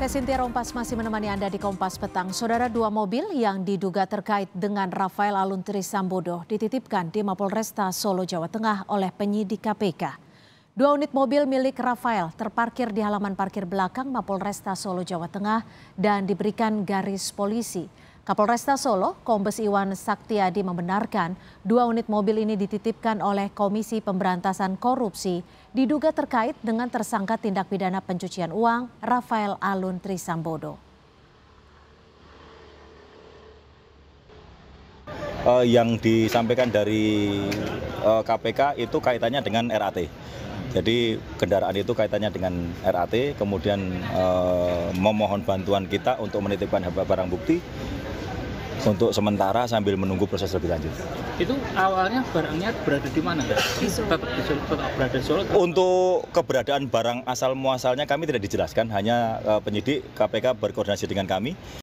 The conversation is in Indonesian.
Saya Sintia Rompas masih menemani Anda di Kompas Petang. Saudara dua mobil yang diduga terkait dengan Rafael Aluntri Sambodo dititipkan di Mapolresta Solo, Jawa Tengah oleh penyidik KPK. Dua unit mobil milik Rafael terparkir di halaman parkir belakang Mapolresta Solo, Jawa Tengah dan diberikan garis polisi. Kapolresta Solo, Kombes Iwan Saktiadi membenarkan dua unit mobil ini dititipkan oleh Komisi Pemberantasan Korupsi diduga terkait dengan tersangka tindak pidana pencucian uang Rafael Alun Trisambodo. uh, yang disampaikan dari uh, eh, KPK itu kaitannya dengan RAT. Jadi kendaraan itu kaitannya dengan RAT, kemudian eh, memohon bantuan kita untuk menitipkan barang bukti untuk sementara sambil menunggu proses lebih lanjut. Itu awalnya barangnya berada di mana? Di Tetap di Solo, tetap berada di Solo. Untuk keberadaan barang asal muasalnya kami tidak dijelaskan, hanya penyidik KPK berkoordinasi dengan kami.